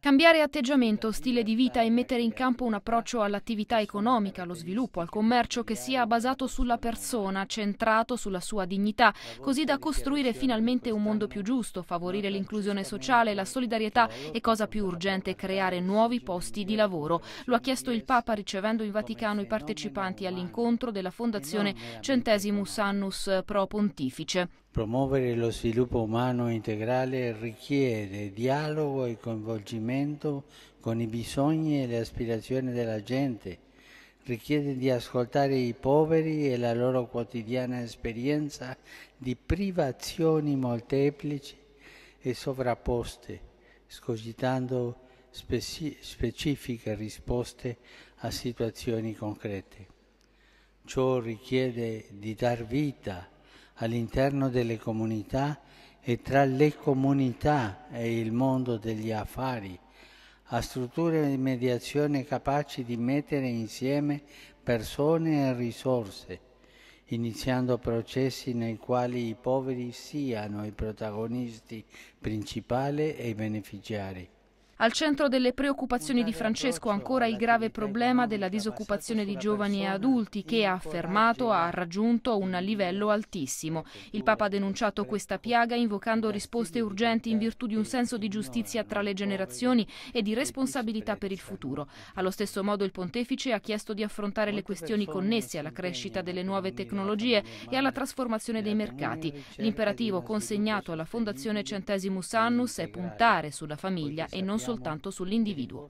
Cambiare atteggiamento, stile di vita e mettere in campo un approccio all'attività economica, allo sviluppo, al commercio che sia basato sulla persona, centrato sulla sua dignità, così da costruire finalmente un mondo più giusto, favorire l'inclusione sociale, la solidarietà e cosa più urgente, creare nuovi posti di lavoro. Lo ha chiesto il Papa ricevendo in Vaticano i partecipanti all'incontro della Fondazione Centesimus Annus Pro Pontifice. Promuovere lo sviluppo umano integrale richiede dialogo e coinvolgimento con i bisogni e le aspirazioni della gente, richiede di ascoltare i poveri e la loro quotidiana esperienza di privazioni molteplici e sovrapposte, scogitando speci- specifiche risposte a situazioni concrete. Ciò richiede di dar vita a all'interno delle comunità e tra le comunità e il mondo degli affari, a strutture di mediazione capaci di mettere insieme persone e risorse, iniziando processi nei quali i poveri siano i protagonisti principali e i beneficiari. Al centro delle preoccupazioni di Francesco ancora il grave problema della disoccupazione di giovani e adulti che, ha affermato, ha raggiunto un livello altissimo. Il Papa ha denunciato questa piaga invocando risposte urgenti in virtù di un senso di giustizia tra le generazioni e di responsabilità per il futuro. Allo stesso modo il pontefice ha chiesto di affrontare le questioni connesse alla crescita delle nuove tecnologie e alla trasformazione dei mercati. L'imperativo consegnato alla Fondazione Centesimus Annus è puntare sulla famiglia e non su soltanto sull'individuo.